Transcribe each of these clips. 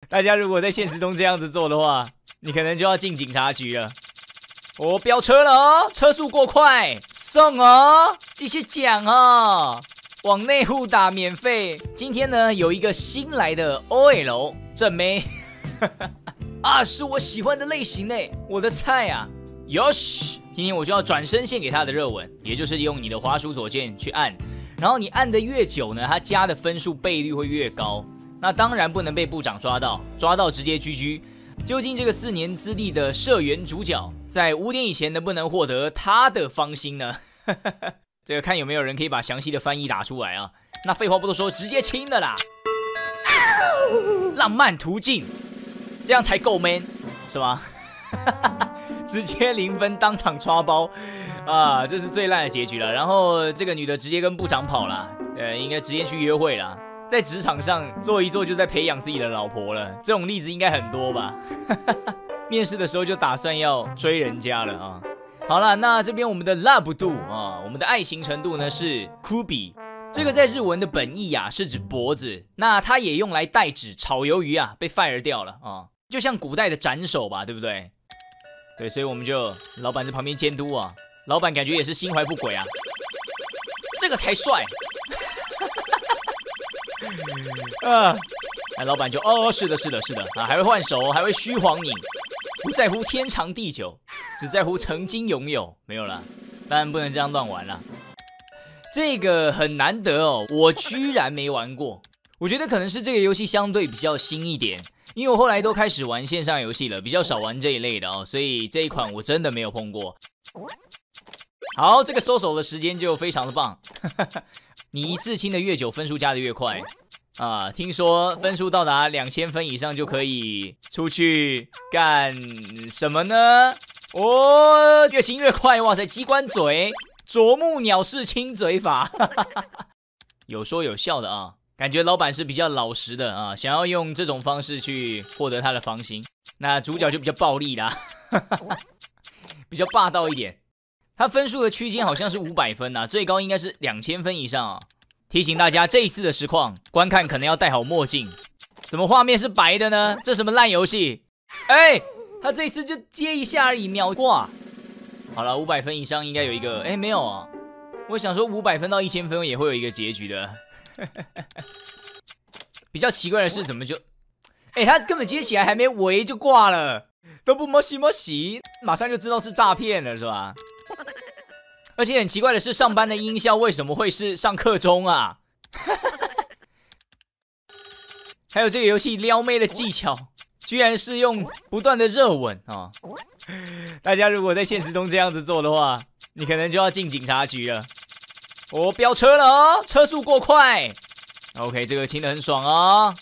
大家如果在现实中这样子做的话，你可能就要进警察局了。我飙车了哦，车速过快，送哦，继续讲啊，往内户打免费。今天呢，有一个新来的 OL 正妹，啊，是我喜欢的类型呢，我的菜啊。哟西，今天我就要转身献给他的热吻，也就是用你的滑鼠左键去按，然后你按的越久呢，他加的分数倍率会越高。那当然不能被部长抓到，抓到直接狙狙。究竟这个四年资历的社员主角，在五点以前能不能获得他的芳心呢？这个看有没有人可以把详细的翻译打出来啊？那废话不多说，直接亲的啦。浪漫途径，这样才够 man，是吧？直接零分当场抓包啊！这是最烂的结局了。然后这个女的直接跟部长跑了，呃，应该直接去约会了。在职场上做一做，就在培养自己的老婆了。这种例子应该很多吧？面试的时候就打算要追人家了啊！好了，那这边我们的 love 度啊，我们的爱情程度呢是 kubi。这个在日文的本意呀，是指脖子。那它也用来代指炒鱿鱼啊，被 fire 掉了啊，就像古代的斩首吧，对不对？对，所以我们就老板在旁边监督啊，老板感觉也是心怀不轨啊，这个才帅。啊！那老板就哦，是的，是的，是的啊，还会换手，还会虚晃你，不在乎天长地久，只在乎曾经拥有。没有了，当然不能这样乱玩了。这个很难得哦，我居然没玩过。我觉得可能是这个游戏相对比较新一点，因为我后来都开始玩线上游戏了，比较少玩这一类的哦，所以这一款我真的没有碰过。好，这个收手的时间就非常的棒。你一次亲的越久，分数加的越快啊！听说分数到达两千分以上就可以出去干什么呢？哦，越亲越快！哇塞，机关嘴，啄木鸟式亲嘴法。有说有笑的啊，感觉老板是比较老实的啊，想要用这种方式去获得他的芳心，那主角就比较暴力啦，比较霸道一点。他分数的区间好像是五百分呐，最高应该是两千分以上。提醒大家，这一次的实况观看可能要戴好墨镜。怎么画面是白的呢？这什么烂游戏？哎，他这次就接一下而已，秒挂。好了，五百分以上应该有一个，哎，没有啊。我想说，五百分到一千分也会有一个结局的。比较奇怪的是，怎么就……哎，他根本接起来还没围就挂了，都不摸西摸西，马上就知道是诈骗了，是吧？而且很奇怪的是，上班的音效为什么会是上课钟啊？还有这个游戏撩妹的技巧，居然是用不断的热吻啊！大家如果在现实中这样子做的话，你可能就要进警察局了。哦，飙车了哦，车速过快。OK，这个听的很爽哦，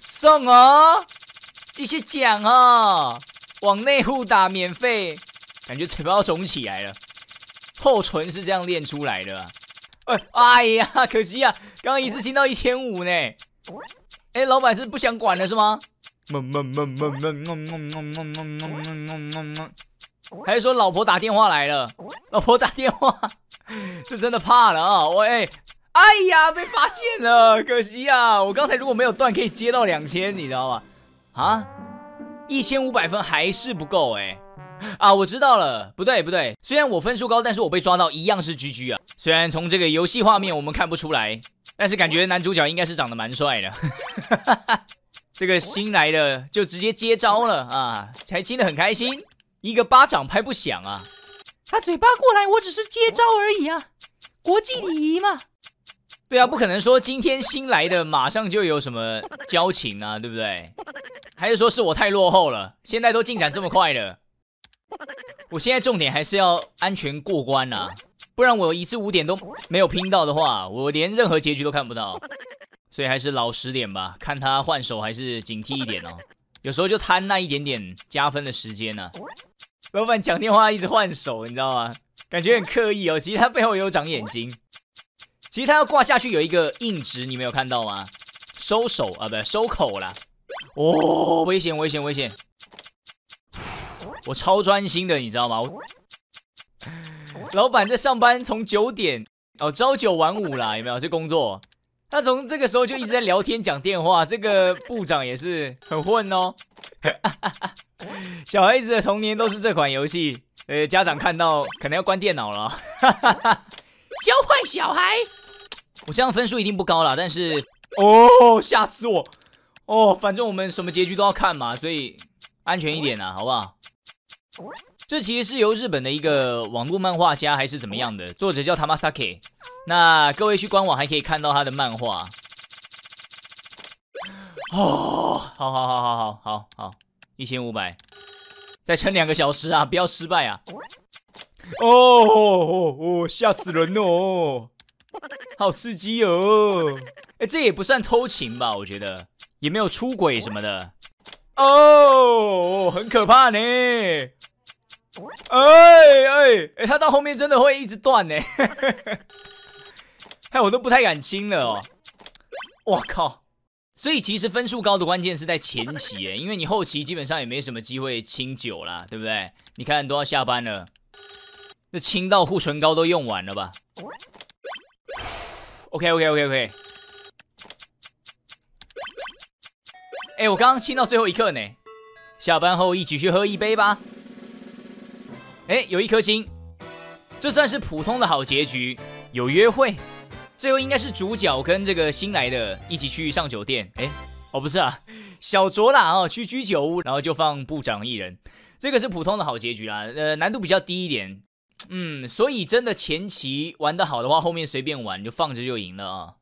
上啊！继续讲啊！往内户打免费，感觉嘴巴要肿起来了。厚唇是这样练出来的，哎，哎呀，可惜啊，刚刚一次性到一千五呢，哎，老板是不想管了是吗？么么么么么么么么么么么么么，么，还是说老婆打电话来了？老婆打电话，这真的怕了啊！喂，哎呀，被发现了，可惜啊，我刚才如果没有断，可以接到两千，你知道吧？啊，一千五百分还是不够哎。啊，我知道了，不对不对，虽然我分数高，但是我被抓到一样是狙狙啊。虽然从这个游戏画面我们看不出来，但是感觉男主角应该是长得蛮帅的。这个新来的就直接接招了啊，才亲得很开心，一个巴掌拍不响啊。他嘴巴过来，我只是接招而已啊，国际礼仪嘛。对啊，不可能说今天新来的马上就有什么交情啊，对不对？还是说是我太落后了？现在都进展这么快了。我现在重点还是要安全过关呐，不然我一至五点都没有拼到的话，我连任何结局都看不到。所以还是老实点吧，看他换手还是警惕一点哦。有时候就贪那一点点加分的时间呢。老板讲电话一直换手，你知道吗？感觉很刻意哦。其实他背后有长眼睛。其实他要挂下去有一个硬直，你没有看到吗？收手啊，不收口了。哦，危险，危险，危险。我超专心的，你知道吗？老板在上班，从九点哦，朝九晚五啦，有没有这工作？他从这个时候就一直在聊天讲电话，这个部长也是很混哦。小孩子的童年都是这款游戏，呃，家长看到可能要关电脑了。交 换小孩，我这样分数一定不高了，但是哦，吓死我！哦，反正我们什么结局都要看嘛，所以安全一点啦，好不好？这其实是由日本的一个网络漫画家还是怎么样的作者叫 Tamasaki，那各位去官网还可以看到他的漫画。哦，好好好好好好好，一千五百，再撑两个小时啊，不要失败啊！哦哦哦哦，吓死人哦，好刺激哦！哎，这也不算偷情吧？我觉得也没有出轨什么的。哦，很可怕呢！哎哎哎，他到后面真的会一直断呢，哎，我都不太敢清了哦。我靠！所以其实分数高的关键是在前期，耶，因为你后期基本上也没什么机会清酒了，对不对？你看都要下班了，这清到护唇膏都用完了吧？OK OK OK OK。哎，我刚刚亲到最后一刻呢，下班后一起去喝一杯吧。哎，有一颗星，这算是普通的好结局，有约会，最后应该是主角跟这个新来的一起去上酒店。哎，哦不是啊，小卓啦哦，去居酒屋，然后就放部长一人，这个是普通的好结局啦。呃，难度比较低一点，嗯，所以真的前期玩得好的话，后面随便玩就放着就赢了啊，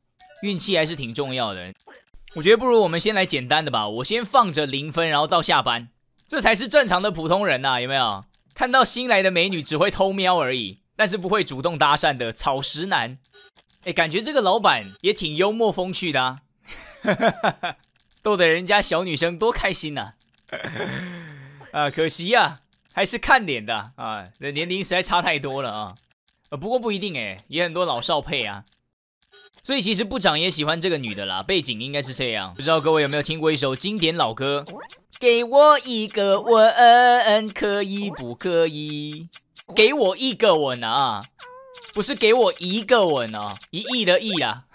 运气还是挺重要的。我觉得不如我们先来简单的吧，我先放着零分，然后到下班，这才是正常的普通人呐，有没有？看到新来的美女只会偷瞄而已，但是不会主动搭讪的草食男。哎，感觉这个老板也挺幽默风趣的啊，逗得人家小女生多开心呐。啊，可惜呀，还是看脸的啊，那年龄实在差太多了啊。呃，不过不一定哎，也很多老少配啊。所以其实部长也喜欢这个女的啦，背景应该是这样。不知道各位有没有听过一首经典老歌？给我一个吻，可以不可以？给我一个吻啊！不是给我一个吻哦，一亿的亿啊！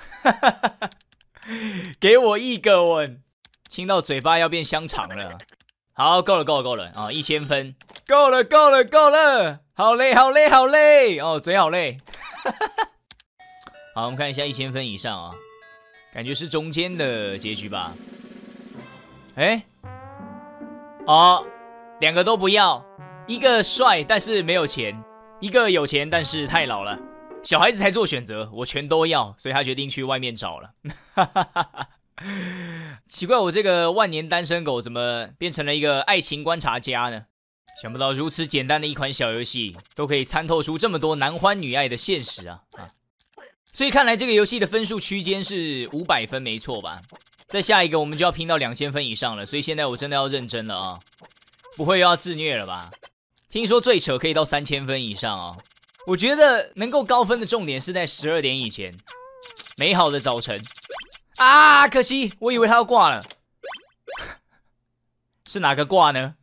给我一个吻，亲到嘴巴要变香肠了。好，够了够了够了啊！一千分，够了够了够了，好累好累好累哦，嘴好累。好，我们看一下一千分以上啊，感觉是中间的结局吧。哎，哦，两个都不要，一个帅但是没有钱，一个有钱但是太老了，小孩子才做选择，我全都要，所以他决定去外面找了。奇怪，我这个万年单身狗怎么变成了一个爱情观察家呢？想不到如此简单的一款小游戏，都可以参透出这么多男欢女爱的现实啊啊！所以看来这个游戏的分数区间是五百分，没错吧？再下一个我们就要拼到两千分以上了，所以现在我真的要认真了啊！不会又要自虐了吧？听说最扯可以到三千分以上哦。我觉得能够高分的重点是在十二点以前。美好的早晨啊，可惜我以为他要挂了。是哪个挂呢？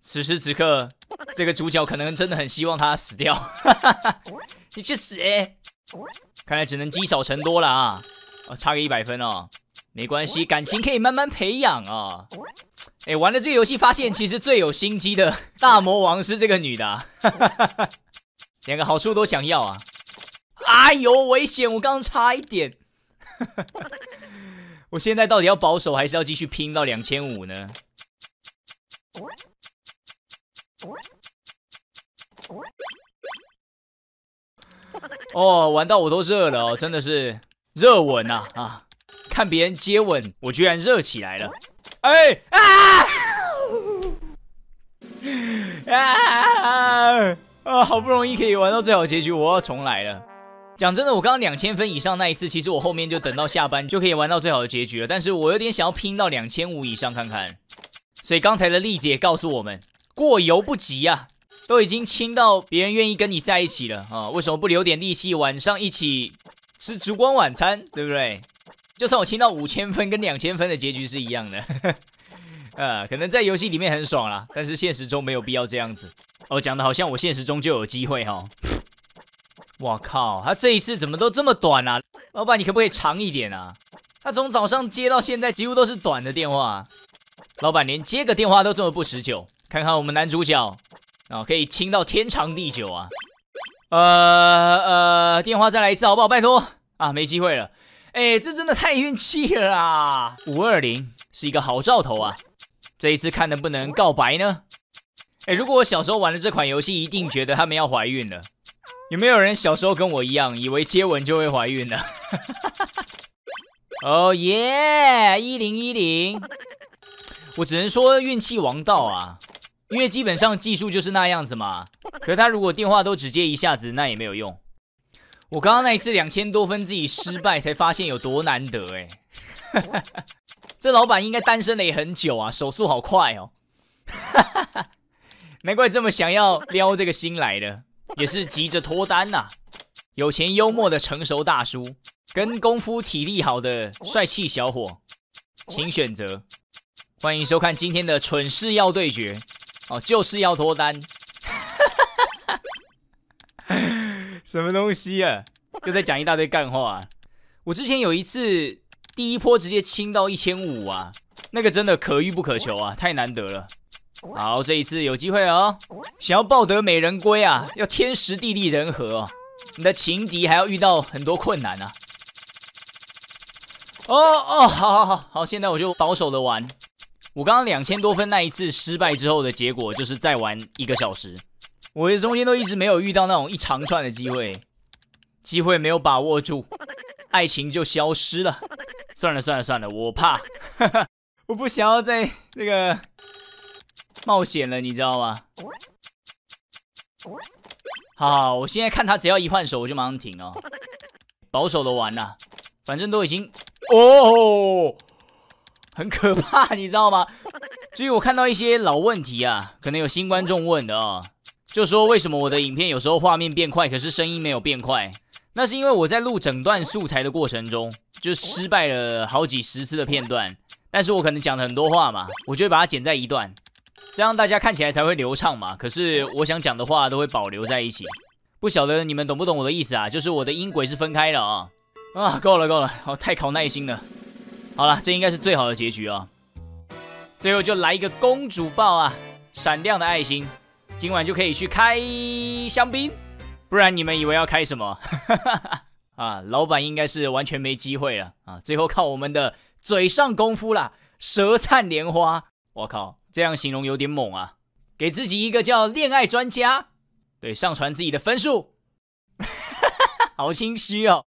此时此刻，这个主角可能真的很希望他死掉。你去死！看来只能积少成多了啊！哦，差个一百分哦，没关系，感情可以慢慢培养啊。哎，玩了这个游戏发现，其实最有心机的大魔王是这个女的，哈哈哈哈两个好处都想要啊！哎呦，危险！我刚刚差一点，哈哈哈！我现在到底要保守还是要继续拼到两千五呢？哦，玩到我都热了哦，真的是热吻呐啊！看别人接吻，我居然热起来了。哎啊啊啊！啊，好不容易可以玩到最好结局，我要重来了。讲真的，我刚刚两千分以上那一次，其实我后面就等到下班就可以玩到最好的结局了，但是我有点想要拼到两千五以上看看。所以刚才的丽姐告诉我们，过犹不及呀。都已经亲到别人愿意跟你在一起了啊，为什么不留点力气晚上一起吃烛光晚餐，对不对？就算我亲到五千分跟两千分的结局是一样的，呃，可能在游戏里面很爽啦，但是现实中没有必要这样子。哦，讲的好像我现实中就有机会哦。我靠，他这一次怎么都这么短啊？老板，你可不可以长一点啊？他从早上接到现在几乎都是短的电话，老板连接个电话都这么不持久，看看我们男主角。啊，可以亲到天长地久啊！呃呃，电话再来一次好不好？拜托啊，没机会了。哎，这真的太运气了！五二零是一个好兆头啊。这一次看能不能告白呢？哎，如果我小时候玩的这款游戏，一定觉得他们要怀孕了。有没有人小时候跟我一样，以为接吻就会怀孕呢？哈哈哈哈哈0一零一零，我只能说运气王道啊。因为基本上技术就是那样子嘛，可他如果电话都只接一下子，那也没有用。我刚刚那一次两千多分自己失败，才发现有多难得哎。这老板应该单身了也很久啊，手速好快哦。难怪这么想要撩这个新来的，也是急着脱单呐。有钱幽默的成熟大叔，跟功夫体力好的帅气小伙，请选择。欢迎收看今天的《蠢事要对决》。哦，就是要脱单，什么东西啊？又在讲一大堆干话。我之前有一次第一波直接清到一千五啊，那个真的可遇不可求啊，太难得了。好，这一次有机会哦，想要抱得美人归啊，要天时地利人和。你的情敌还要遇到很多困难呢。哦哦，好好好好，现在我就保守的玩。我刚刚两千多分那一次失败之后的结果，就是再玩一个小时。我的中间都一直没有遇到那种一长串的机会，机会没有把握住，爱情就消失了。算了算了算了，我怕，我不想要再那个冒险了，你知道吗？好，我现在看他只要一换手，我就马上停哦，保守的玩了，反正都已经哦。很可怕，你知道吗？至于我看到一些老问题啊，可能有新观众问的哦，就说为什么我的影片有时候画面变快，可是声音没有变快？那是因为我在录整段素材的过程中，就失败了好几十次的片段，但是我可能讲了很多话嘛，我就会把它剪在一段，这样大家看起来才会流畅嘛。可是我想讲的话都会保留在一起，不晓得你们懂不懂我的意思啊？就是我的音轨是分开的啊。啊，够了够了，哦，太考耐心了。好了，这应该是最好的结局啊！最后就来一个公主抱啊，闪亮的爱心，今晚就可以去开香槟，不然你们以为要开什么？啊，老板应该是完全没机会了啊！最后靠我们的嘴上功夫啦，舌灿莲花。我靠，这样形容有点猛啊！给自己一个叫恋爱专家，对，上传自己的分数，好心虚哦。